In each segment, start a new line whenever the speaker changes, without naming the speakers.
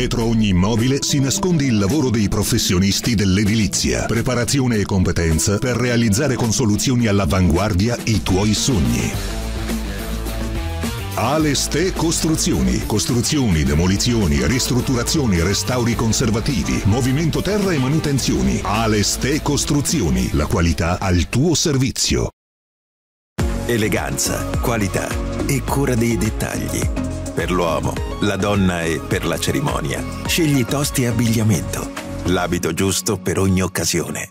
Dietro ogni immobile si nasconde il lavoro dei professionisti dell'edilizia. Preparazione e competenza per realizzare con soluzioni all'avanguardia i tuoi sogni. Aleste Costruzioni. Costruzioni, demolizioni, ristrutturazioni, restauri conservativi, movimento terra e manutenzioni. Aleste Costruzioni. La qualità al tuo servizio. Eleganza, qualità e cura dei dettagli per l'uomo, la donna e per la cerimonia.
Scegli tosti e abbigliamento,
l'abito giusto per ogni occasione.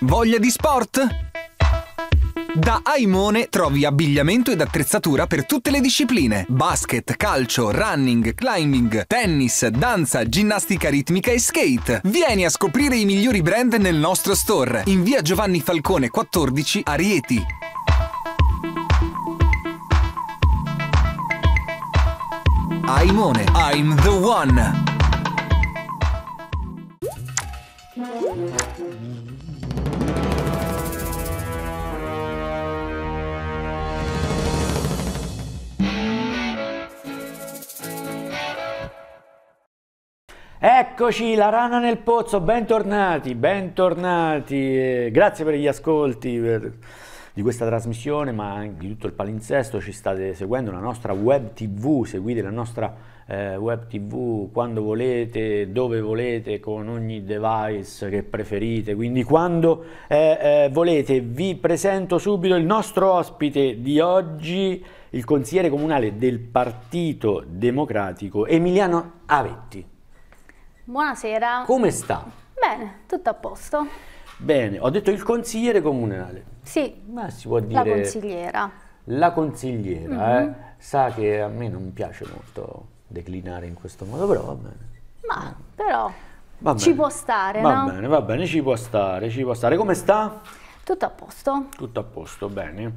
Voglia di sport? Da Aimone trovi abbigliamento ed attrezzatura per tutte le discipline: basket, calcio, running, climbing, tennis, danza, ginnastica ritmica e skate. Vieni a scoprire i migliori brand nel nostro store in via Giovanni Falcone 14 a Rieti. Aimone, I'm the one.
Eccoci, la rana nel pozzo, bentornati, bentornati, eh, grazie per gli ascolti. Per di questa trasmissione, ma di tutto il palinsesto, ci state seguendo la nostra web tv, seguite la nostra eh, web tv quando volete, dove volete, con ogni device che preferite, quindi quando eh, eh, volete vi presento subito il nostro ospite di oggi, il consigliere comunale del Partito Democratico Emiliano Avetti.
Buonasera. Come sta? Bene, tutto a posto.
Bene, ho detto il consigliere comunale.
Sì. Ma si può dire... La consigliera.
La consigliera, mm -hmm. eh. Mm-hmm. Sa che a me non piace molto declinare in questo modo, però va bene.
Ma, però, va bene. ci può stare, va no? bene,
va bene, ci può stare, ci può stare. Come sta?
Tutto a posto.
Tutto a posto, bene.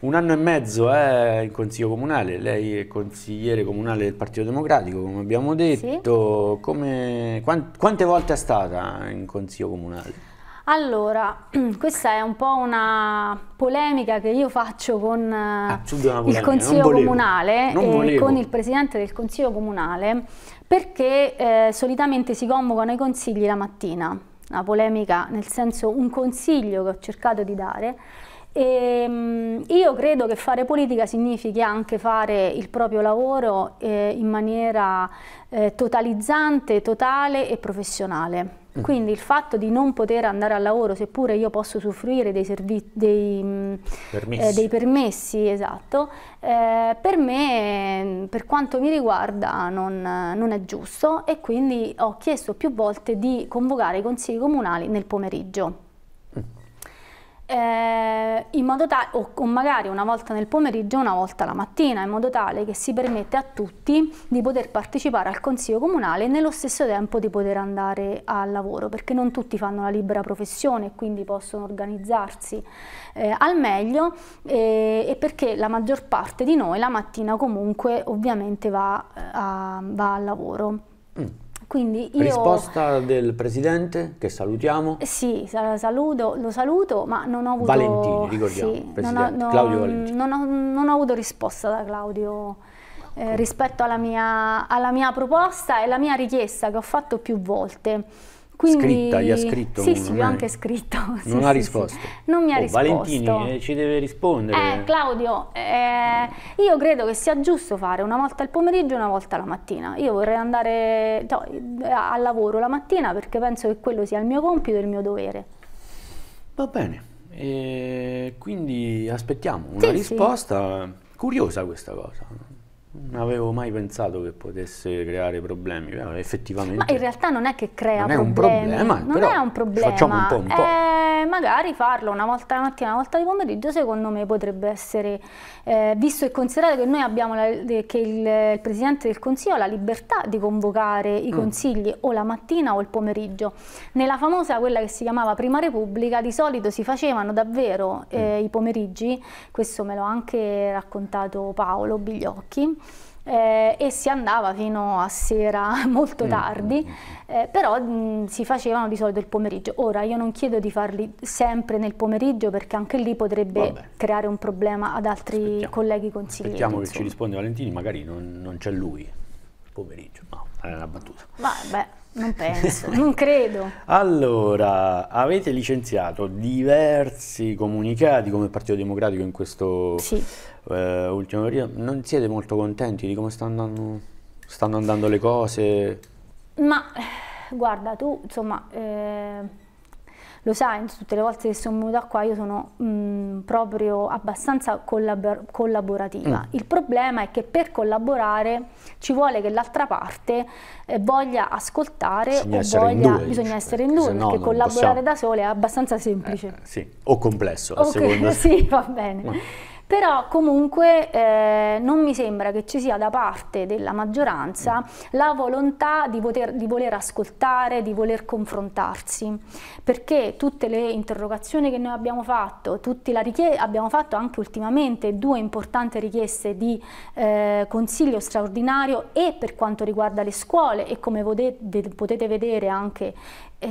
Un anno e mezzo è eh, in consiglio comunale, lei è consigliere comunale del Partito Democratico, come abbiamo detto. Sì. Come, quant, quante volte è stata in consiglio comunale?
Allora, questa è un po' una polemica che io faccio con eh, ah, il Consiglio non Comunale eh, e con il Presidente del Consiglio Comunale perché eh, solitamente si convocano i consigli la mattina, una polemica nel senso un consiglio che ho cercato di dare e ehm, io credo che fare politica significhi anche fare il proprio lavoro eh, in maniera eh, totalizzante, totale e professionale. Mm. Quindi il fatto di non poter andare al lavoro, seppure io posso usufruire dei, dei, mm, permessi. Eh, dei permessi, esatto, eh, per me, per quanto mi riguarda, non, non, è giusto e quindi ho chiesto più volte di convocare i consigli comunali nel pomeriggio eh, in modo tale, o, o, magari una volta nel pomeriggio, una volta la mattina, in modo tale che si permette a tutti di poter partecipare al Consiglio Comunale e nello stesso tempo di poter andare al lavoro, perché non tutti fanno la libera professione e quindi possono organizzarsi eh, al meglio eh, e perché la maggior parte di noi la mattina comunque ovviamente va, eh, a, va al lavoro. Mm. Quindi io... Risposta
del Presidente, che salutiamo.
Sì, sal lo saluto, ma non ho avuto... Valentini, ricordiamo, sì, non ho, Claudio Valentini. Non ho, non ho avuto risposta da Claudio. Eh, rispetto alla mia, alla mia proposta e alla mia richiesta che ho fatto più volte. Quindi, scritta, gli ha scritto? Sì, sì, gli ho anche scritto. Sì, non sì, ha risposto?
Sì. Non mi ha oh, risposto. Valentini eh, ci deve rispondere. Eh,
Claudio, eh, io credo che sia giusto fare una volta il pomeriggio e una volta la mattina. Io vorrei andare no, eh, al lavoro la mattina perché penso che quello sia il mio compito e il mio dovere.
Va bene, e eh, quindi aspettiamo una risposta curiosa questa cosa. Non avevo mai pensato che potesse creare problemi, effettivamente. Ma in
realtà non è che crea non problemi. È un problema, non è un problema. Facciamo un po', un po'. Eh, magari farlo una volta la mattina, una volta di pomeriggio, secondo me potrebbe essere, eh, visto e considerato che noi abbiamo, la, che il, il, Presidente del Consiglio ha la libertà di convocare i mm. consigli mm. o la mattina o il pomeriggio. Nella famosa, quella che si chiamava Prima Repubblica, di solito si facevano davvero mm. eh, mm. i pomeriggi, questo me l'ha anche raccontato Paolo Bigliocchi, eh, e si andava fino a sera molto mm, tardi, mm, mm. eh, però mh, si facevano di solito il pomeriggio. Ora io non chiedo di farli sempre nel pomeriggio perché anche lì potrebbe Vabbè. creare un problema ad altri aspettiamo, colleghi consiglieri. Aspettiamo insomma. che ci
risponde Valentini, magari non, non c'è lui il pomeriggio. No, è una battuta.
Vabbè, non penso, non credo.
Allora, avete licenziato diversi comunicati come Partito Democratico in questo sì eh, ultima periodo, non siete molto contenti di come stanno andando, stanno andando le cose?
Ma guarda, tu insomma eh, lo sai, tutte le volte che sono venuta qua io sono mh, mm, proprio abbastanza collabor collaborativa. Mm. Il problema è che per collaborare ci vuole che l'altra parte eh, voglia ascoltare bisogna o voglia, due, bisogna cioè, essere in due, perché, no, collaborare possiamo. da sole è abbastanza semplice. Eh,
sì, o complesso, a o seconda. sì,
va bene. Ma. Mm però comunque eh, non mi sembra che ci sia da parte della maggioranza la volontà di, poter, di voler ascoltare, di voler confrontarsi, perché tutte le interrogazioni che noi abbiamo fatto, abbiamo fatto anche ultimamente due importanti richieste di eh, consiglio straordinario e per quanto riguarda le scuole e come potete vedere anche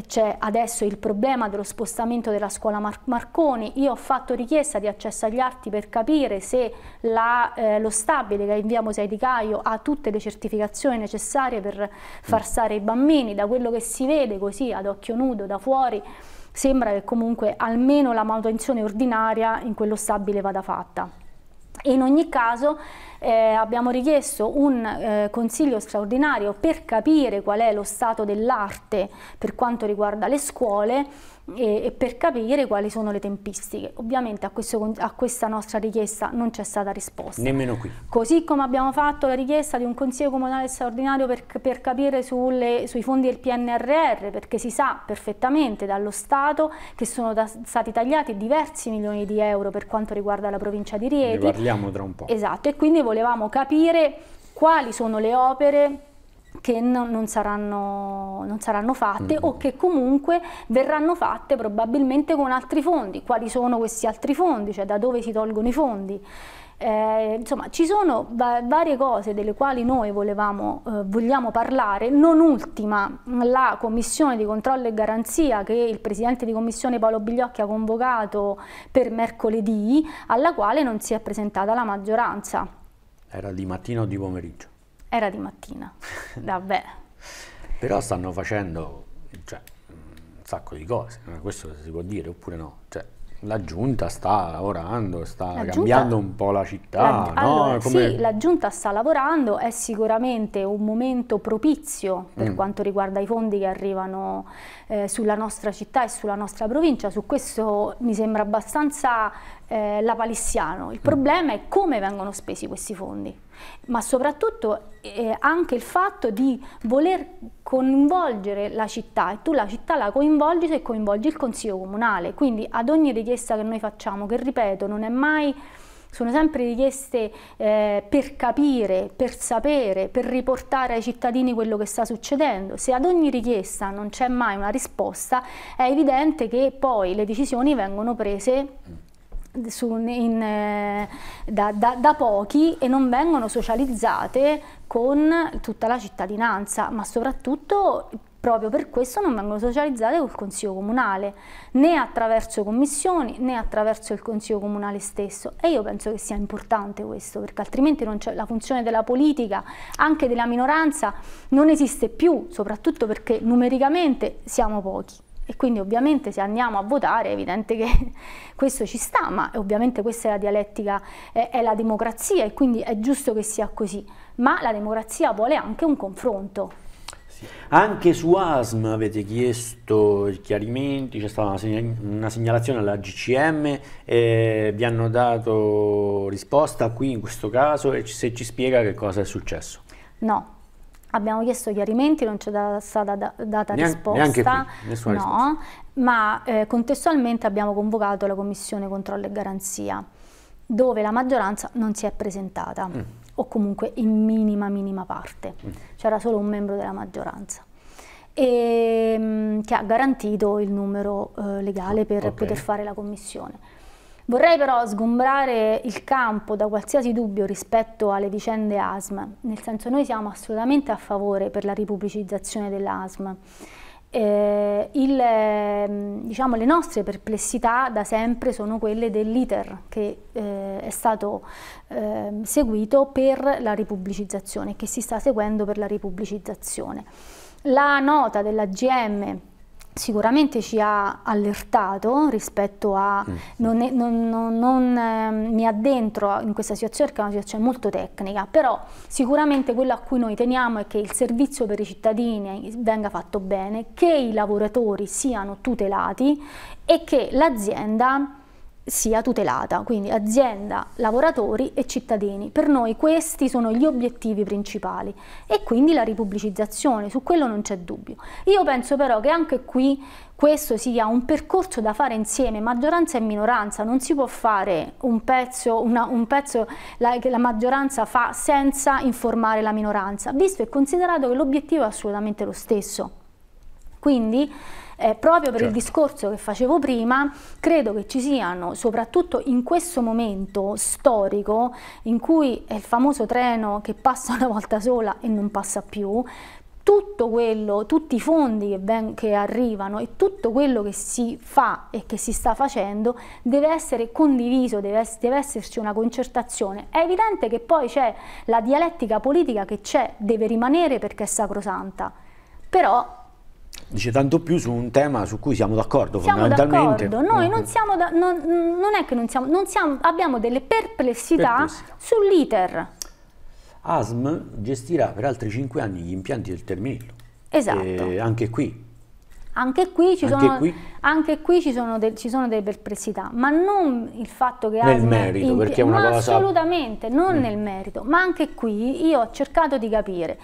c'è adesso il problema dello spostamento della scuola Mar Marconi, io ho fatto richiesta di accesso agli arti per capire se la, eh, lo stabile che inviamo Sei di Caio ha tutte le certificazioni necessarie per far mm. stare i bambini, da quello che si vede così ad occhio nudo da fuori sembra che comunque almeno la manutenzione ordinaria in quello stabile vada fatta. E in ogni caso eh, abbiamo richiesto un eh, consiglio straordinario per capire qual è lo stato dell'arte per quanto riguarda le scuole e, e, per capire quali sono le tempistiche. Ovviamente a, questo, a questa nostra richiesta non c'è stata risposta. Nemmeno qui. Così come abbiamo fatto la richiesta di un consiglio comunale straordinario per, per capire sulle, sui fondi del PNRR, perché si sa perfettamente dallo Stato che sono da, stati tagliati diversi milioni di euro per quanto riguarda la provincia di Rieti. Ne parliamo tra un po'. Esatto, e quindi volevamo capire quali sono le opere che non, saranno, non saranno fatte mm. o che comunque verranno fatte probabilmente con altri fondi. Quali sono questi altri fondi? Cioè da dove si tolgono i fondi? Eh, insomma, ci sono va varie cose delle quali noi volevamo, eh, vogliamo parlare, non ultima la commissione di controllo e garanzia che il presidente di commissione Paolo Bigliocchi ha convocato per mercoledì, alla quale non si è presentata la maggioranza.
Era di mattina o di pomeriggio?
Era di mattina, vabbè.
Però stanno facendo cioè, un sacco di cose, questo si può dire oppure no? Cioè, la giunta sta lavorando, sta la cambiando un po' la città. La, no? allora, Come... Sì, la
giunta sta lavorando, è sicuramente un momento propizio per mm. quanto riguarda i fondi che arrivano eh, sulla nostra città e sulla nostra provincia. Su questo mi sembra abbastanza eh, la Palissiano. Il problema è come vengono spesi questi fondi, ma soprattutto eh, anche il fatto di voler coinvolgere la città e tu la città la coinvolgi se coinvolgi il Consiglio Comunale. Quindi ad ogni richiesta che noi facciamo, che ripeto, non è mai sono sempre richieste eh, per capire, per sapere, per riportare ai cittadini quello che sta succedendo. Se ad ogni richiesta non c'è mai una risposta, è evidente che poi le decisioni vengono prese su, in, eh, da, da, da, pochi e non vengono socializzate con tutta la cittadinanza, ma soprattutto proprio per questo non vengono socializzate col Consiglio Comunale, né attraverso commissioni né attraverso il Consiglio Comunale stesso. E io penso che sia importante questo, perché altrimenti la funzione della politica, anche della minoranza, non esiste più, soprattutto perché numericamente siamo pochi. E quindi ovviamente se andiamo a votare è evidente che questo ci sta, ma ovviamente questa è la dialettica, è, è la democrazia e quindi è giusto che sia così. Ma la democrazia vuole anche un confronto.
Anche su ASM avete chiesto chiarimenti, c'è stata una, segna una, segnalazione alla GCM, eh, vi hanno dato risposta qui in questo caso e se ci spiega che cosa è successo.
No, abbiamo chiesto chiarimenti, non c'è da, stata data Nean risposta. Neanche qui, nessuna no, risposta. Ma eh, contestualmente abbiamo convocato la Commissione Controllo e Garanzia, dove la maggioranza non si è presentata, mm. o comunque in minima, minima parte. Mm. C'era solo un membro della maggioranza. E, ehm, che ha garantito il numero eh, legale per okay. poter fare la commissione. Vorrei però sgombrare il campo da qualsiasi dubbio rispetto alle vicende ASM, nel senso noi siamo assolutamente a favore per la ripubblicizzazione dell'ASM. Eh, il, ehm, diciamo, le nostre perplessità da sempre sono quelle dell'iter che eh, è stato eh, seguito per la ripubblicizzazione, che si sta seguendo per la ripubblicizzazione. La nota della GM sicuramente ci ha allertato rispetto a mm, non, è, non, non, non eh, mi addentro in questa situazione perché è una situazione molto tecnica, però sicuramente quello a cui noi teniamo è che il servizio per i cittadini venga fatto bene, che i lavoratori siano tutelati e che l'azienda sia tutelata, quindi azienda, lavoratori e cittadini. Per noi questi sono gli obiettivi principali e quindi la ripubblicizzazione, su quello non c'è dubbio. Io penso però che anche qui questo sia un percorso da fare insieme, maggioranza e minoranza, non si può fare un pezzo, una, un pezzo la, che la maggioranza fa senza informare la minoranza, visto e considerato che l'obiettivo è assolutamente lo stesso. Quindi eh, proprio per certo. il discorso che facevo prima, credo che ci siano, soprattutto in questo momento storico, in cui è il famoso treno che passa una volta sola e non passa più, tutto quello, tutti i fondi che, ben, che, arrivano e tutto quello che si fa e che si sta facendo deve essere condiviso, deve, deve esserci una concertazione. È evidente che poi c'è la dialettica politica che c'è, deve rimanere perché è sacrosanta, però
Dice tanto più su un tema su cui siamo d'accordo fondamentalmente. Siamo d'accordo,
noi mm. non siamo, da, non, non è che non siamo, non siamo abbiamo delle perplessità, perplessità. sull'iter.
ASM gestirà per altri 5 anni gli impianti del Terminillo. Esatto. E anche qui.
Anche qui ci anche sono... Qui anche qui ci sono, del, ci sono delle perplessità, ma non il fatto che... Nel merito, in, perché è una cosa... Assolutamente, non mm. nel merito, ma anche qui io ho cercato di capire.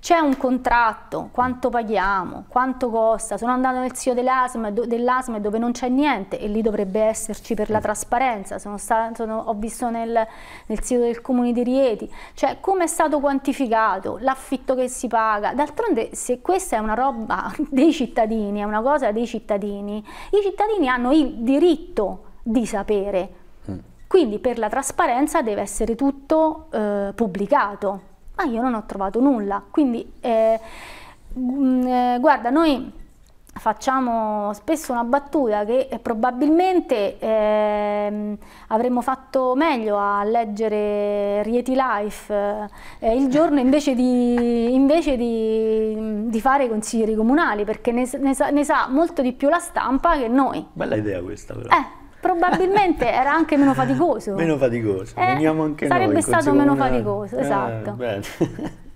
C'è un contratto, quanto paghiamo, quanto costa, sono andato nel CEO dell'ASM dell dove non c'è niente e lì dovrebbe esserci per la mm. trasparenza, sono stato, sono, ho visto nel, nel sito del comune di Rieti, cioè come è stato quantificato, l'affitto che si paga, d'altronde se questa è una roba dei cittadini, è una cosa dei cittadini, i cittadini hanno il diritto di sapere. Mm. Quindi per la trasparenza deve essere tutto eh, pubblicato. Ma io non ho trovato nulla. Quindi, eh, mm, eh guarda, noi facciamo spesso una battuta che eh, probabilmente eh, avremmo fatto meglio a leggere Rieti Life eh, il giorno invece, di, invece di, di, fare i consiglieri comunali perché ne, ne, sa, ne, sa, molto di più la stampa che noi.
Bella idea questa però. Eh,
probabilmente era anche meno faticoso. Meno
faticoso, eh, veniamo anche sarebbe noi. Sarebbe stato meno faticoso, eh, esatto.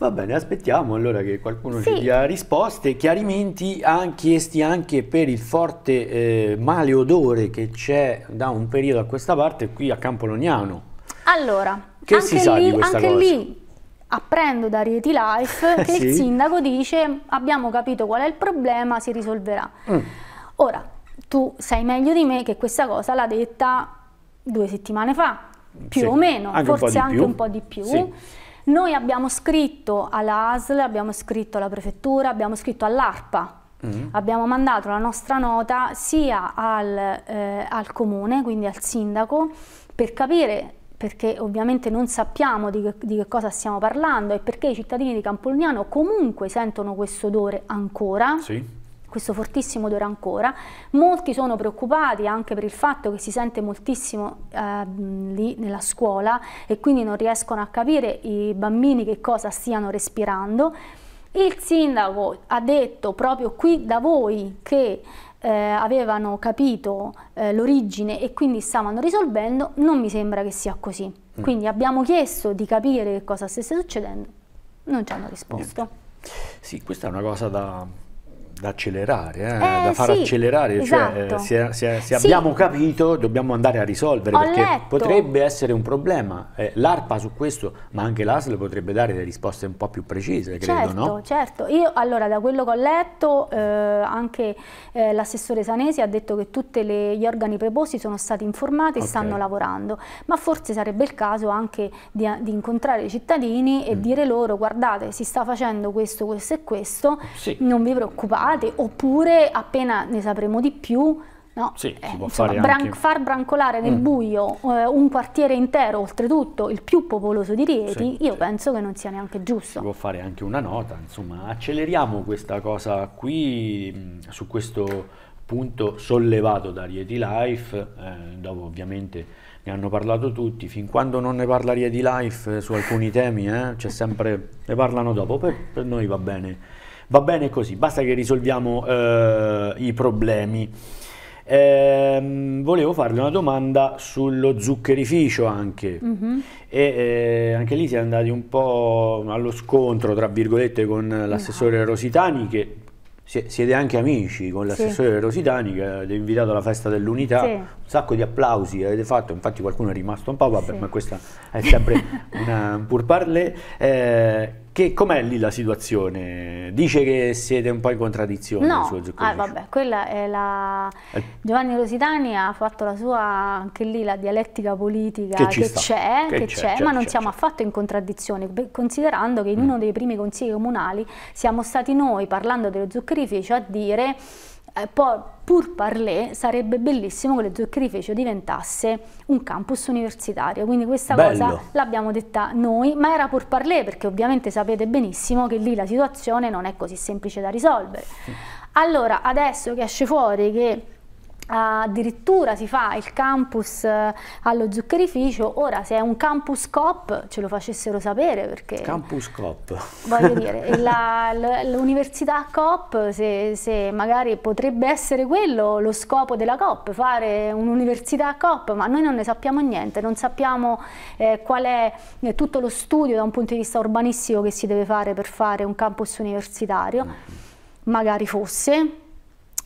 Va bene, aspettiamo allora che qualcuno sì. ci dia risposte, chiarimenti chiesti anche per il forte eh, male odore che c'è da un periodo a questa parte qui a Campoloniano.
Allora, che anche si sa lì, di anche lì apprendo da Rieti Life che sì. il sindaco dice abbiamo capito qual è il problema, si risolverà. Mm. Ora, tu sai meglio di me che questa cosa l'ha detta due settimane fa, più sì. o meno, anche forse un anche più. un po' di più. Sì. Noi abbiamo scritto alla ASL, abbiamo scritto alla prefettura, abbiamo scritto all'ARPA. Mm. Mm-hmm. Abbiamo mandato la nostra nota sia al, eh, al comune, quindi al sindaco, per capire perché ovviamente non sappiamo di che, di che, cosa stiamo parlando e perché i cittadini di Campognano comunque sentono questo odore ancora. Sì questo fortissimo odore ancora. Molti sono preoccupati anche per il fatto che si sente moltissimo eh, lì nella scuola e quindi non riescono a capire i bambini che cosa stiano respirando. Il sindaco ha detto proprio qui da voi che eh, avevano capito eh, l'origine e quindi stavano risolvendo, non mi sembra che sia così. Mm. Quindi abbiamo chiesto di capire che cosa stesse succedendo, non ci hanno risposto.
Sì, questa è una cosa da, da accelerare, eh, eh, da far sì, accelerare, cioè, esatto. cioè, se, se, se sì. abbiamo capito dobbiamo andare a risolvere Ho perché letto. potrebbe essere un problema. Eh, L'ARPA su questo, ma anche l'ASL potrebbe dare delle risposte un po' più precise, credo, certo, no?
Certo, io allora da quello che ho letto eh, anche eh, l'assessore Sanesi ha detto che tutti gli organi preposti sono stati informati e okay. stanno lavorando, ma forse sarebbe il caso anche di, di incontrare i cittadini e mm. dire loro guardate si sta facendo questo, questo e questo, sì. non vi preoccupate estate oppure appena ne sapremo di più No, sì, eh, insomma, bran anche... far brancolare nel mm. buio eh, un quartiere intero, oltretutto il più popoloso di Rieti, sì, io sì. penso che non sia neanche giusto.
Si può fare anche una nota, insomma, acceleriamo questa cosa qui mh, mm, su questo punto sollevato da Rieti Life, eh, dopo ovviamente ne hanno parlato tutti, fin quando non ne parla Rieti Life eh, su alcuni temi, eh, c'è sempre, ne parlano dopo, per, per noi va bene va bene così, basta che risolviamo eh, i problemi. Eh, volevo farle una domanda sullo zuccherificio anche, mm -hmm. e, eh, anche lì si è andati un po' allo scontro, tra virgolette, con l'assessore ah. Rositani che siete anche amici con l'assessore sì. Rositani che avete invitato alla festa dell'unità, sì. un sacco di applausi avete fatto, infatti qualcuno è rimasto un po', vabbè, sì. ma questa è sempre una, un pur parler. Eh, che, com'è lì la situazione? Dice che siete un po' in contraddizione. No, ah, vabbè,
quella è la... Eh. Giovanni Rositani ha fatto la sua, anche lì, la dialettica politica che c'è, che c'è, certo, ma non certo, siamo certo. affatto in contraddizione, considerando che in mm. uno dei primi consigli comunali siamo stati noi, parlando dello zuccherificio, a dire eh, pur parler, sarebbe bellissimo che le zuccherificio diventasse un campus universitario. Quindi questa Bello. cosa l'abbiamo detta noi, ma era pur parler perché ovviamente sapete benissimo che lì la situazione non è così semplice da risolvere. Allora, adesso che esce fuori che addirittura si fa il campus eh, allo zuccherificio, ora se è un campus COP ce lo facessero sapere perché...
Campus COP. Voglio dire,
l'università COP se, se, magari potrebbe essere quello lo scopo della COP, fare un'università COP, ma noi non ne sappiamo niente, non sappiamo eh, qual è eh, tutto lo studio da un punto di vista urbanistico che si deve fare per fare un campus universitario, mm-hmm. magari fosse,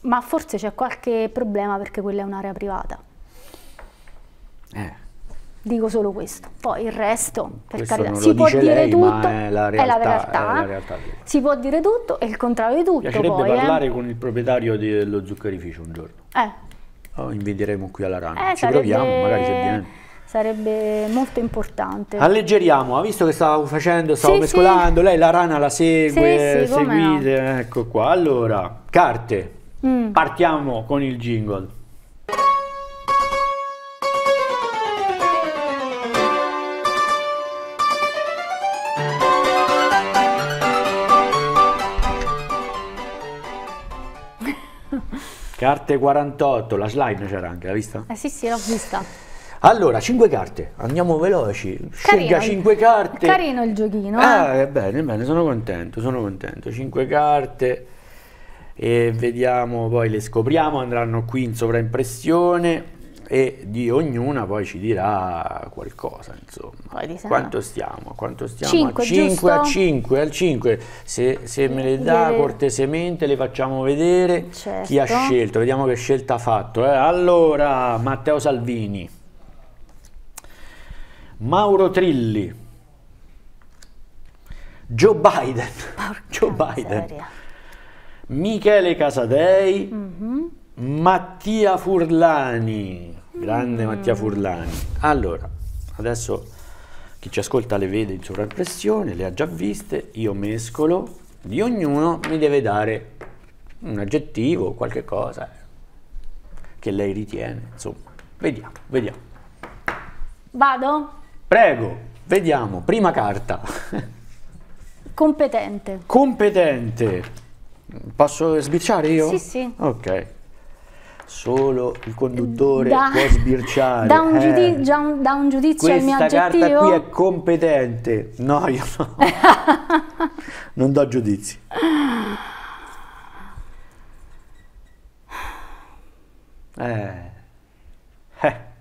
ma forse c'è qualche problema perché quella è un'area privata. Eh. Dico solo questo, poi il resto, per questo carità, si può dire lei, tutto, è la realtà. È la realtà. È la realtà si può dire tutto e il contrario di tutto. Mi piacerebbe poi, eh. parlare
eh. con il proprietario dello zuccherificio un giorno. Eh. Lo oh, inviteremo qui alla Rana. Eh, Ci sarebbe... proviamo, magari se viene
sarebbe molto importante.
Alleggeriamo, ha visto che stavo facendo, stavo sì, mescolando, sì. lei la rana la segue, sì, seguite, no. ecco qua. Allora, carte. Mm. Partiamo con il jingle. Carte 48, la slide c'era anche, l'hai vista? Eh
sì, sì, l'ho vista.
Allora, 5 carte, andiamo veloci. Scelga 5 carte. Carino
il giochino. Ah,
eh? bene, bene, sono contento, sono contento. 5 carte e vediamo poi le scopriamo andranno qui in sovraimpressione e di ognuna poi ci dirà qualcosa insomma quanto stiamo quanto stiamo 5, 5 a 5 al 5 se, se, me le dà le... cortesemente le facciamo vedere certo. chi ha certo. scelto vediamo che scelta ha fatto eh. allora Matteo Salvini Mauro Trilli Joe Biden Porca Joe Biden miseria. Michele Casadei, mm-hmm. Mattia Furlani, grande mm-hmm. Mattia Furlani. Allora, adesso chi ci ascolta le vede in sovraimpressione, le ha già viste, io mescolo, di ognuno mi deve dare un aggettivo, qualche cosa eh, che lei ritiene, insomma. Vediamo, vediamo. Vado? Prego, vediamo, prima carta.
Competente.
Competente. Posso sbirciare io? Sì, sì. Ok. Solo il conduttore da, può sbirciare. Da un, eh.
giu un, da un giudizio Questa al mio aggettivo. Questa carta qui è
competente. No, io no. non do giudizi. Eh. eh.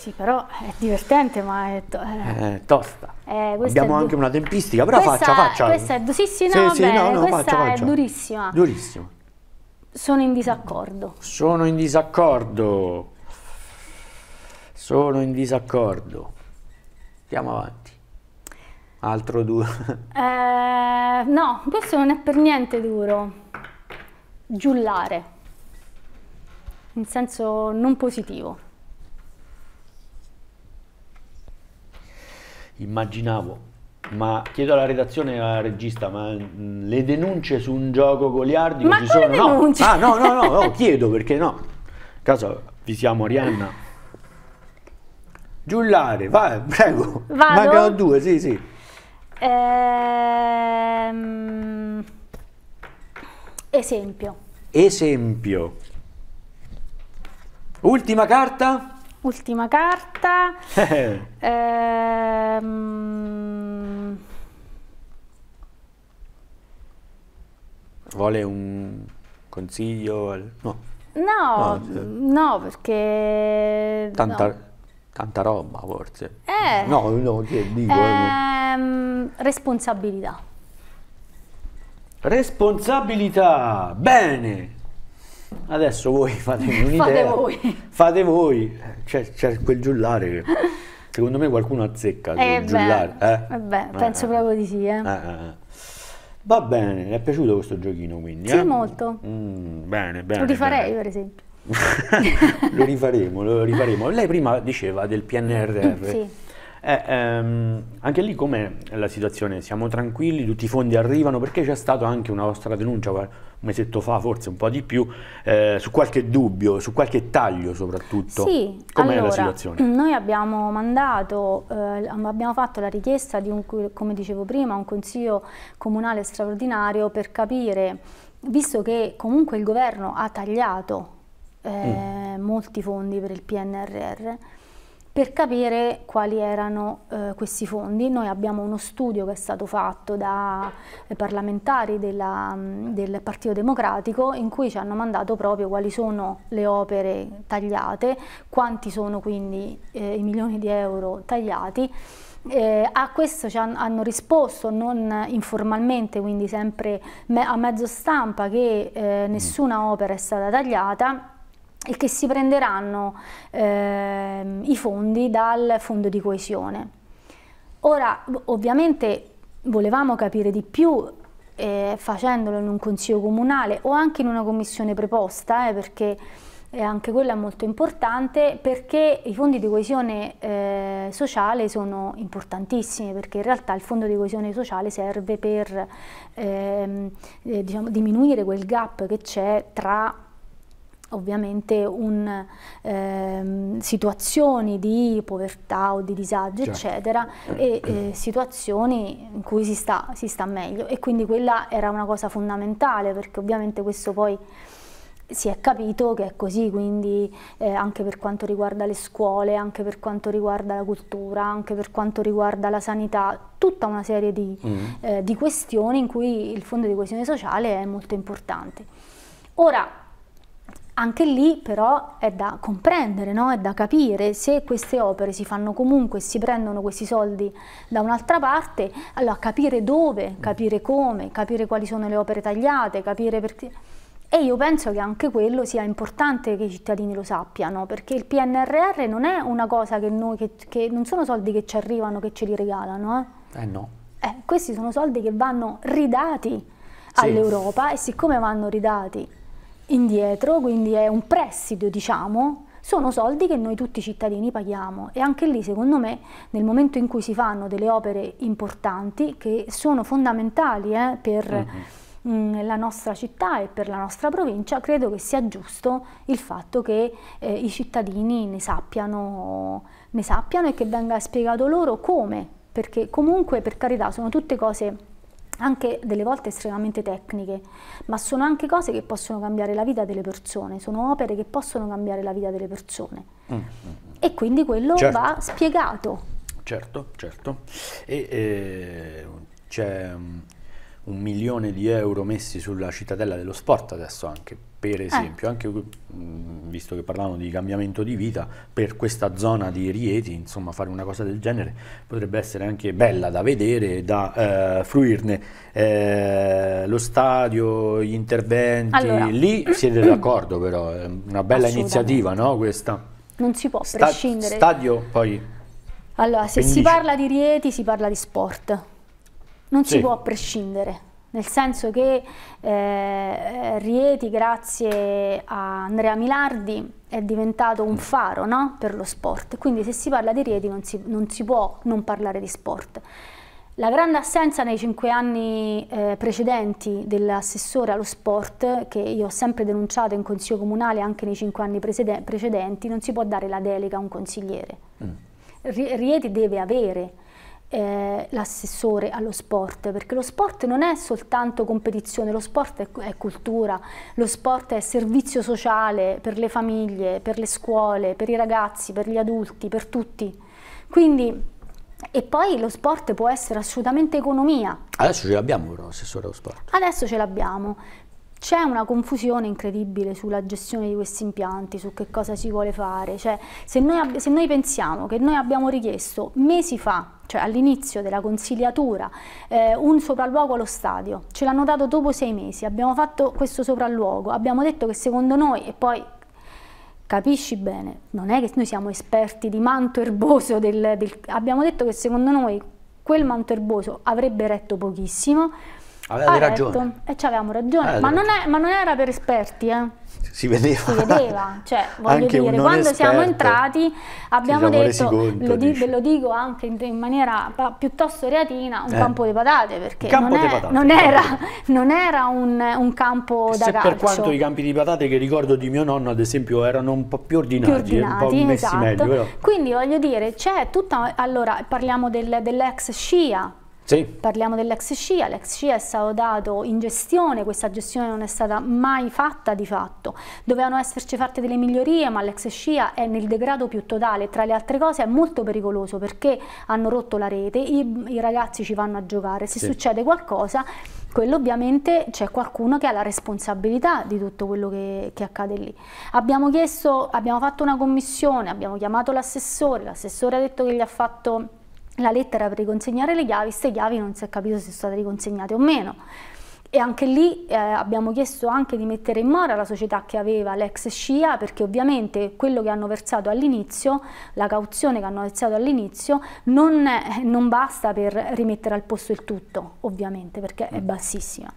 Sì, però è divertente, ma è, to eh, eh tosta. Eh, Abbiamo anche una
tempistica, però questa, faccia, faccia. Questa è,
sì, sì, no, sì, no, no, faccia, faccia. è durissima. Durissima. Sono in disaccordo.
Sono in disaccordo. Sono in disaccordo. Andiamo avanti. Altro duro.
Eh, no, questo non è per niente duro. Giullare. In senso non positivo.
immaginavo. Ma chiedo alla redazione e alla regista, ma mm, le denunce su un gioco goliardico ma ci sono? No. Ah, no, no, no, no, chiedo perché no. Caso vi siamo Arianna. Giullare, vai, prego. Vado? Mancano due, sì, sì.
Ehm... Esempio.
Esempio. Ultima carta?
Ultima carta. ehm...
Vuole un consiglio? No. No, no,
no perché... Tanta, no.
tanta, roba forse.
Eh, no,
no, che dico? Eh.
Ehm, responsabilità.
Responsabilità, bene, Adesso voi fatemi un'idea. fate voi. Fate voi. C'è, cioè, c'è quel giullare che secondo me qualcuno azzecca eh il beh, giullare. Eh?
eh beh, eh, penso eh. proprio di sì. Eh.
Va bene, mi è piaciuto questo giochino quindi? Sì, molto. Mm, bene, bene. Lo rifarei bene. per esempio. lo rifaremo, lo rifaremo. Lei prima diceva del PNRR. Sì. Eh, ehm, anche lì com'è la situazione? Siamo tranquilli, tutti i fondi arrivano perché c'è stata anche una vostra denuncia un mesetto fa, forse un po' di più, eh, su qualche dubbio, su qualche taglio soprattutto. Sì, com'è allora, la situazione?
Noi abbiamo mandato, eh, abbiamo fatto la richiesta di un, come dicevo prima, un consiglio comunale straordinario per capire, visto che comunque il governo ha tagliato eh, mm. molti fondi per il PNRR, per capire quali erano eh, questi fondi. Noi abbiamo uno studio che è stato fatto da eh, parlamentari della, mm, del Partito Democratico in cui ci hanno mandato proprio quali sono le opere tagliate, quanti sono quindi eh, i milioni di euro tagliati. Eh, a questo ci han, hanno risposto non informalmente, quindi sempre me, a mezzo stampa, che eh, mm. nessuna opera è stata tagliata e che si prenderanno eh, i fondi dal fondo di coesione. Ora, ovviamente volevamo capire di più eh, facendolo in un consiglio comunale o anche in una commissione preposta, eh, perché eh, anche quella è molto importante, perché i fondi di coesione eh, sociale sono importantissimi, perché in realtà il fondo di coesione sociale serve per ehm, eh, diciamo, diminuire quel gap che c'è tra ovviamente un, eh, situazioni di povertà o di disagio, certo. eccetera, e eh, situazioni in cui si sta, si sta, meglio. E quindi quella era una cosa fondamentale, perché ovviamente questo poi si è capito che è così, quindi eh, anche per quanto riguarda le scuole, anche per quanto riguarda la cultura, anche per quanto riguarda la sanità, tutta una serie di, mm. Eh, di questioni in cui il Fondo di coesione sociale è molto importante. Ora, anche lì però è da comprendere, no? è da capire se queste opere si fanno comunque e si prendono questi soldi da un'altra parte, allora capire dove, capire come, capire quali sono le opere tagliate, capire perché... E io penso che anche quello sia importante che i cittadini lo sappiano, perché il PNRR non è una cosa che noi, che, che non sono soldi che ci arrivano, che ce li regalano. Eh, eh no. Eh, questi sono soldi che vanno ridati
sì. all'Europa
e siccome vanno ridati indietro, quindi è un prestito diciamo, sono soldi che noi tutti i cittadini paghiamo e anche lì secondo me nel momento in cui si fanno delle opere importanti che sono fondamentali eh, per... Mm-hmm. Mm -hmm la nostra città e per la nostra provincia, credo che sia giusto il fatto che eh, i cittadini ne sappiano, ne sappiano e che venga spiegato loro come, perché comunque per carità sono tutte cose anche delle volte estremamente tecniche, ma sono anche cose che possono cambiare la vita delle persone, sono opere che possono cambiare la vita delle persone. Mm. mm, mm. E quindi quello certo. va spiegato.
Certo, certo. E eh, c'è mm, un milione di euro messi sulla cittadella dello sport adesso anche per eh. esempio, eh. anche mm, visto che parlavamo di cambiamento di vita, per questa zona di Rieti, insomma, fare una cosa del genere potrebbe essere anche bella da vedere, da eh, fruirne. Eh, lo stadio, gli interventi, allora. lì siete d'accordo però, è una bella iniziativa, no, questa?
Non si può Sta prescindere.
Stadio poi...
Allora, se Pendice. si parla di Rieti si parla di sport, non sì. si può prescindere nel senso che eh, Rieti, grazie a Andrea Milardi, è diventato un faro no? per lo sport, quindi se si parla di Rieti non si, non si, può non parlare di sport. La grande assenza nei cinque anni eh, precedenti dell'assessore allo sport, che io ho sempre denunciato in consiglio comunale anche nei cinque anni precedenti, non si può dare la delega a un consigliere. Mm. Rieti deve avere eh, l'assessore allo sport, perché lo sport non è soltanto competizione, lo sport è, è, cultura, lo sport è servizio sociale per le famiglie, per le scuole, per i ragazzi, per gli adulti, per tutti. Quindi, e poi lo sport può essere assolutamente economia.
Adesso ce l'abbiamo però, assessore allo sport.
Adesso ce l'abbiamo. C'è una confusione incredibile sulla gestione di questi impianti, su che cosa si vuole fare. Cioè, se noi, se noi pensiamo che noi abbiamo richiesto mesi fa cioè all'inizio della consigliatura, eh, un sopralluogo allo stadio. Ce l'hanno dato dopo sei mesi, abbiamo fatto questo sopralluogo, abbiamo detto che secondo noi, e poi capisci bene, non è che noi siamo esperti di manto erboso, del, del, abbiamo detto che secondo noi quel manto erboso avrebbe retto pochissimo,
Avevate ah, ragione.
E eh, ci avevamo ragione, ma non, è, ma non, era per esperti, eh.
Si vedeva. Si vedeva,
cioè, voglio dire, quando esperto. siamo entrati abbiamo detto, conto, lo, di, ve lo dico anche in, in maniera piuttosto reatina, un eh. campo di patate, perché non, è, patate, non, era, non, era, un, un campo che da calcio. per quanto i campi
di patate che ricordo di mio nonno, ad esempio, erano un po' più ordinati, più ordinati eh, un po' messi esatto. meglio. Però.
Quindi voglio dire, c'è tutta, allora parliamo del, dell'ex scia, sì. Parliamo dell'ex SCIA, l'ex SCIA è stato dato in gestione, questa gestione non è stata mai fatta di fatto, dovevano esserci fatte delle migliorie ma l'ex SCIA è nel degrado più totale, tra le altre cose è molto pericoloso perché hanno rotto la rete, i, i ragazzi ci vanno a giocare, se sì. succede qualcosa quello ovviamente c'è qualcuno che ha la responsabilità di tutto quello che, che accade lì. Abbiamo chiesto, abbiamo fatto una commissione, abbiamo chiamato l'assessore, l'assessore ha detto che gli ha fatto la lettera per riconsegnare le chiavi, queste chiavi non si è capito se sono state riconsegnate o meno. E anche lì eh, abbiamo chiesto anche di mettere in mora la società che aveva l'ex scia perché ovviamente quello che hanno versato all'inizio, la cauzione che hanno versato all'inizio, non, eh, non, basta per rimettere al posto il tutto, ovviamente, perché è mm. bassissima.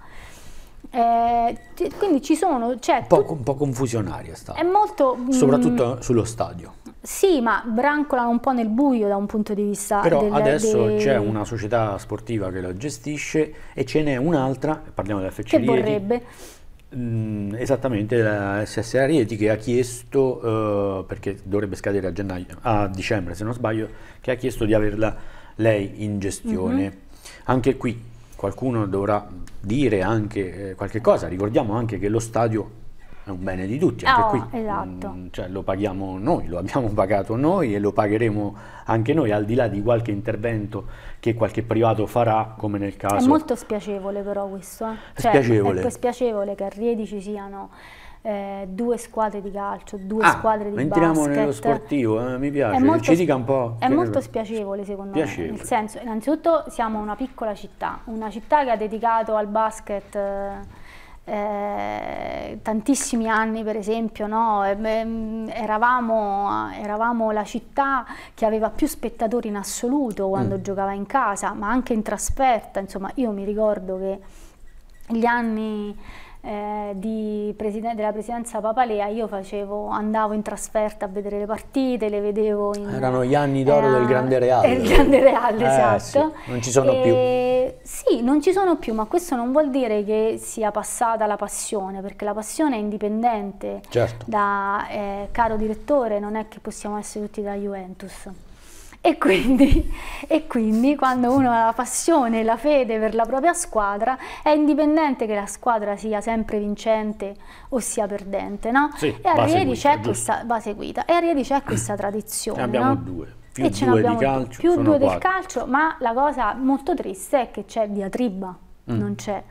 Eh, quindi ci sono... Cioè,
un, po', un po' confusionaria sta. È
molto... Mm, Soprattutto
mh, sullo stadio.
Sì, ma brancolano un po' nel buio da un punto di vista. Però del, adesso dei... c'è una
società sportiva che lo gestisce e ce n'è un'altra, parliamo della FC Che Rieti, vorrebbe. Mh, mm, esattamente, la SSA Rieti che ha chiesto, uh, perché dovrebbe scadere a, gennaio, a dicembre se non sbaglio, che ha chiesto di averla lei in gestione. Mm-hmm. Anche qui qualcuno dovrà dire anche eh, qualche cosa, ricordiamo anche che lo stadio è un bene di tutti, anche oh, qui esatto. mh, mm, cioè, lo paghiamo noi, lo abbiamo pagato noi e lo pagheremo anche noi, al di là di qualche intervento che qualche privato farà, come nel caso... È molto
spiacevole però questo, eh? Cioè, spiacevole. Ecco, è spiacevole che a Riedi ci siano eh, due squadre di calcio, due ah, squadre di entriamo basket. Entriamo nello sportivo,
eh, mi piace, molto, ci dica un po'. È molto
spiacevole secondo spiacevole. me, nel senso, innanzitutto siamo una piccola città, una città che ha dedicato al basket... Eh, eh, tantissimi anni per esempio no? Mm, ehm, eravamo, eravamo, la città che aveva più spettatori in assoluto quando mm. giocava in casa ma anche in trasferta insomma io mi ricordo che gli anni eh, presiden della presidenza papalea io facevo, andavo in trasferta a vedere le partite, le vedevo in... Erano
gli anni d'oro eh, del Grande Reale. del Grande Reale, eh, esatto. Sì, non ci sono e,
più. Sì, non ci sono più, ma questo non vuol dire che sia passata la passione, perché la passione è indipendente certo. da eh, caro direttore, non è che possiamo essere tutti da Juventus. E quindi, e quindi, quando uno ha la passione e la fede per la propria squadra è indipendente che la squadra sia sempre vincente o sia perdente, no? Sì, e a Rieri c'è questa, va seguita, e a Rieri c'è questa tradizione. Ne abbiamo no?
due più e due ce due di calcio, più due quattro. del
calcio, ma la cosa molto triste è che c'è diatriba, mm. non c'è.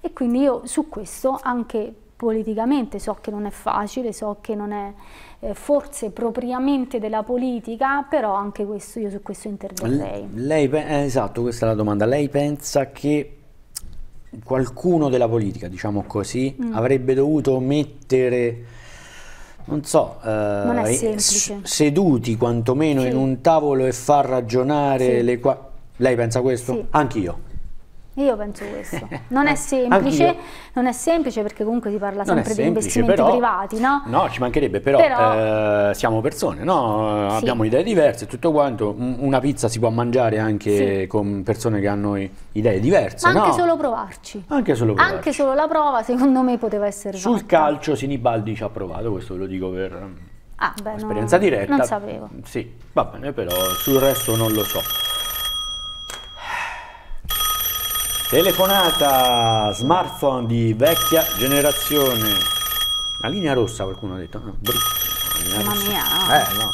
E quindi io su questo anche politicamente so che non è facile, so che non è eh, forse propriamente della politica, però anche questo io su questo interverrei.
Lei, eh, esatto, questa è la domanda. Lei pensa che qualcuno della politica, diciamo così, mm. avrebbe dovuto mettere non so, eh, non eh, seduti quantomeno sì. in un tavolo e far ragionare sì. le qua... Lei pensa questo? Sì. Anch'io.
Io penso questo. Non è eh, semplice, non è semplice perché comunque si parla sempre semplice, di investimenti però, privati, no?
No, ci mancherebbe, però, però eh, siamo persone, no? Sì. Abbiamo idee diverse tutto quanto. Una pizza si può mangiare anche sì. con persone che hanno idee diverse, Ma anche solo
provarci.
Anche solo provarci. Anche
solo la prova, secondo me, poteva essere Sul fatta.
calcio Sinibaldi ci ha provato, questo ve lo dico per...
Ah, beh, esperienza no, diretta. Non sapevo.
Sì, va bene, però sul resto non lo so. Telefonata smartphone di vecchia generazione. La linea rossa qualcuno ha detto. No, brutto. Mamma rossa. mia. Eh no.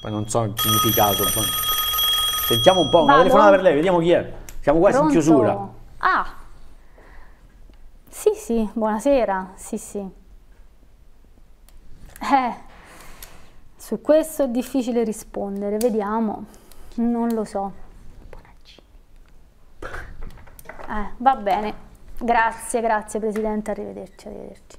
Poi non so il significato. Sentiamo un po', una telefonata per lei, vediamo chi è. Siamo quasi Pronto. in chiusura.
Ah. Sì, sì, buonasera. Sì, sì. Eh. Su questo è difficile rispondere, vediamo. Non lo so. Eh, va bene, grazie, grazie Presidente, arrivederci, arrivederci.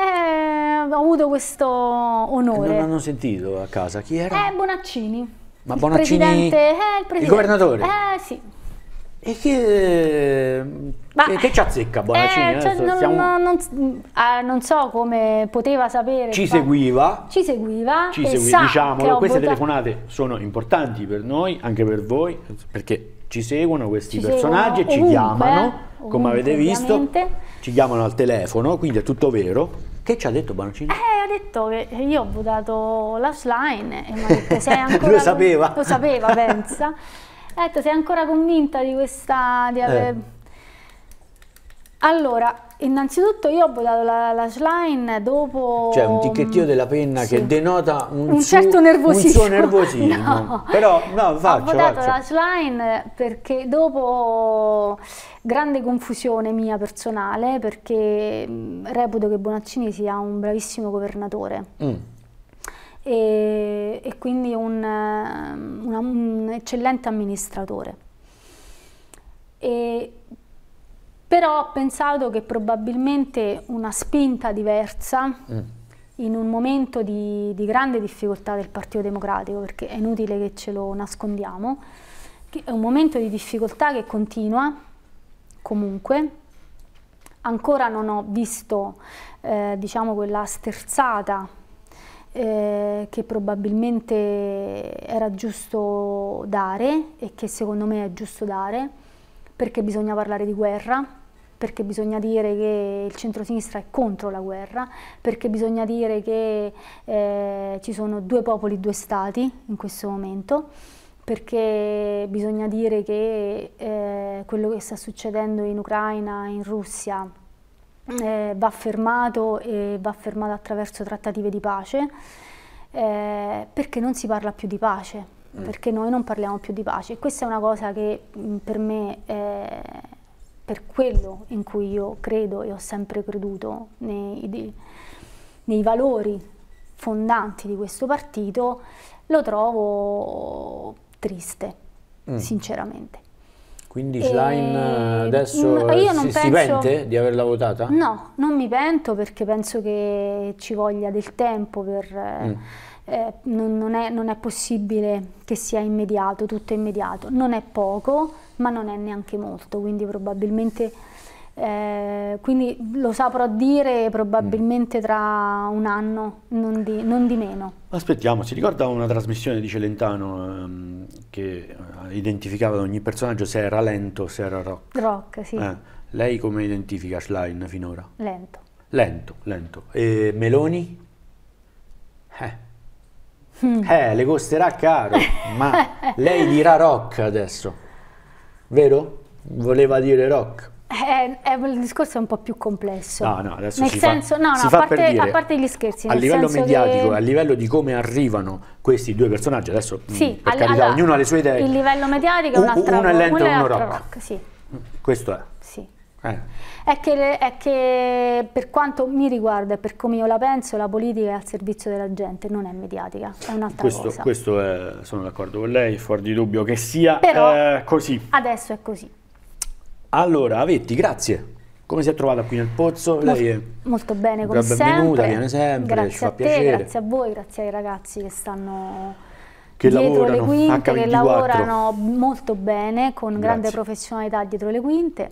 Eh, ho avuto questo onore. Eh, non hanno
sentito a casa chi era? Eh,
Bonaccini.
Ma il Bonaccini? Presidente, eh, il, presidente. il governatore? Eh, sì. E che, Ma, che, che ci azzecca Bonaccini? Eh, cioè, non, stiamo... non,
non, eh, non, so come poteva sapere. Ci seguiva. Ci seguiva. Ci seguiva, diciamolo. Queste votato...
telefonate sono importanti per noi, anche per voi, perché ci seguono questi ci personaggi seguono e ci ovunque, chiamano, ovunque, come avete visto, ci chiamano al telefono, quindi è tutto vero. Che ci ha detto Banocini? Eh,
ha detto che io ho votato la Line e mi ha detto sei ancora... lo sapeva. Lo sapeva, pensa. ha detto sei ancora convinta di questa... Di eh. aver... Eh allora, innanzitutto io ho votato la, la slime dopo... Cioè un ticchettio della
penna sì. che denota un, un certo suo, certo nervosismo. Un nervosismo. No. Però no, faccio, Ho votato faccio. la
slime perché dopo grande confusione mia personale, perché reputo che Bonaccini sia un bravissimo governatore. Mm. E, e, quindi un, ehm, una, un eccellente amministratore però ho pensato che probabilmente una spinta diversa mm. in un momento di, di, grande difficoltà del Partito Democratico, perché è inutile che ce lo nascondiamo, è un momento di difficoltà che continua comunque, ancora non ho visto eh, diciamo quella sterzata eh, che probabilmente era giusto dare e che secondo me è giusto dare perché bisogna parlare di guerra, perché bisogna dire che il centrosinistra è contro la guerra, perché bisogna dire che eh, ci sono due popoli, due stati in questo momento, perché bisogna dire che eh, quello che sta succedendo in Ucraina, in Russia, eh, va fermato e va fermato attraverso trattative di pace, eh, perché non si parla più di pace, mm. perché noi non parliamo più di pace. E questa è una cosa che mh, mm, per me eh, per quello in cui io credo e ho sempre creduto nei, nei valori fondanti di questo partito, lo trovo triste, mm. sinceramente.
Quindi Schlein eh, adesso io non si, penso, si pente di averla votata? No,
non mi pento perché penso che ci voglia del tempo per... Eh, mm eh, non, non, è, non, è, possibile che sia immediato, tutto è immediato. Non è poco, ma non è neanche molto, quindi probabilmente, eh, quindi lo saprò dire probabilmente mm. tra un anno, non di, non di meno.
Aspettiamo, si ricorda una trasmissione di Celentano ehm, che eh, identificava ad ogni personaggio se era lento o se era rock?
Rock, sì. Eh,
lei come identifica Schlein finora? Lento. Lento, lento. E Meloni? Eh. Mm. Eh, le costerà caro, ma lei dirà rock adesso, vero? Voleva dire rock.
Eh, eh, il discorso è un po' più complesso. No, no, adesso nel si senso, fa, no, no, si a, parte, dire, a, parte, gli scherzi. A livello mediatico, che... a
livello di come arrivano questi due personaggi, adesso mm, sì, mh, per all, carità, allora, ognuno ha le sue idee. Il
livello mediatico è un'altra cosa. Uno è lento, uno, uno rock. rock sì.
Questo è. Eh.
È, che è, che per quanto mi riguarda e per come io la penso, la politica è al servizio della gente, non è mediatica, è un'altra questo, cosa.
Questo è, eh, sono d'accordo con lei, fuori di dubbio che sia Però, eh, così.
Adesso è così.
Allora, Avetti, grazie. Come si è trovata qui nel pozzo? Mol, è...
molto bene, come benvenuta, sempre. viene sempre, grazie a te, piacere. grazie a voi, grazie ai ragazzi che stanno
che dietro le quinte, H24. che lavorano
molto bene, con grazie. grande professionalità dietro le quinte.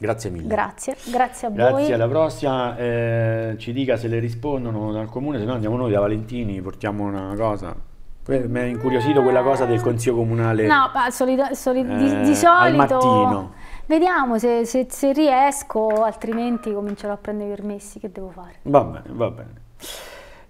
Grazie mille. Grazie, grazie a grazie voi. Grazie, alla
prossima. Eh, ci dica se le rispondono dal comune, se no andiamo noi da Valentini, portiamo una cosa. Mi ha incuriosito quella cosa del consiglio comunale. No,
solida, solida, eh, di, di, solito. Vediamo se, se, se riesco, altrimenti comincerò a prendere i permessi. Che devo fare?
Va bene, va bene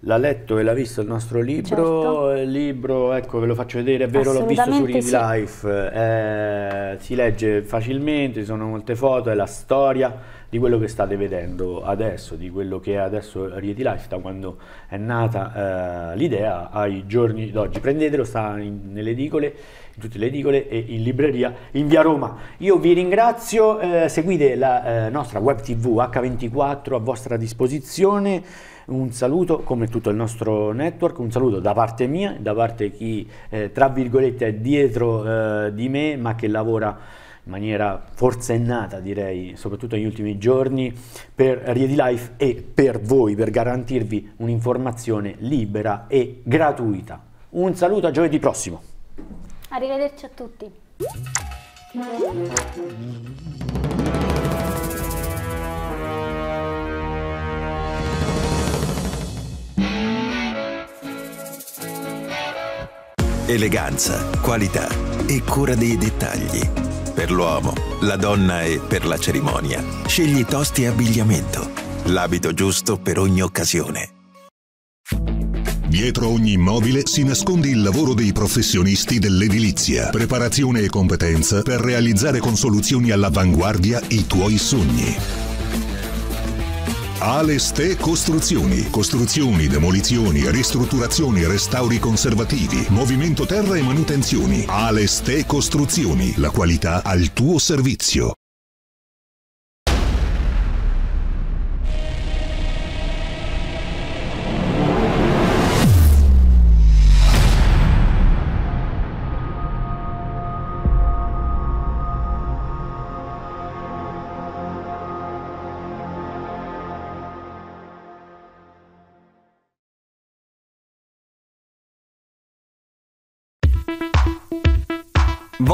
l'ha letto e l'ha visto il nostro libro, certo. Eh, il libro ecco ve lo faccio vedere, è vero l'ho visto su Read sì. Life, eh, si legge facilmente, ci sono molte foto, è la storia di quello che state vedendo adesso, di quello che è adesso Read Life, da quando è nata eh, l'idea ai giorni d'oggi. Prendetelo, sta in, nelle edicole in tutte le edicole e in libreria in via Roma. Io vi ringrazio, eh, seguite la eh, nostra web tv H24 a vostra disposizione. Un saluto, come tutto il nostro network, un saluto da parte mia, da parte chi eh, tra virgolette è dietro eh, di me, ma che lavora in maniera forsennata direi, soprattutto negli ultimi giorni, per Riedi Life e per voi, per garantirvi un'informazione libera e gratuita. Un saluto a giovedì prossimo!
Arrivederci a tutti. eleganza, qualità e cura dei dettagli. Per l'uomo, la donna e per la cerimonia,
scegli tosti e abbigliamento, l'abito giusto per ogni occasione.
Dietro ogni immobile si nasconde il lavoro dei professionisti dell'edilizia, preparazione e competenza per realizzare con soluzioni all'avanguardia i tuoi sogni. Aleste Costruzioni. Costruzioni, demolizioni, ristrutturazioni, restauri conservativi, movimento terra e manutenzioni. Aleste Costruzioni. La qualità al tuo servizio.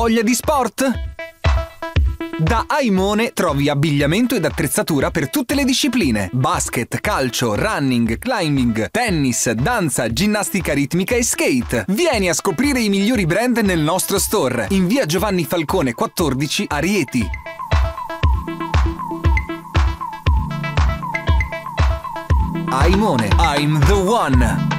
Voglia di sport? Da Aimone trovi abbigliamento ed attrezzatura per tutte le discipline: basket, calcio, running, climbing, tennis, danza, ginnastica ritmica e skate. Vieni a scoprire i migliori brand nel nostro store in via Giovanni Falcone 14 a Rieti. Aimone, I'm the one.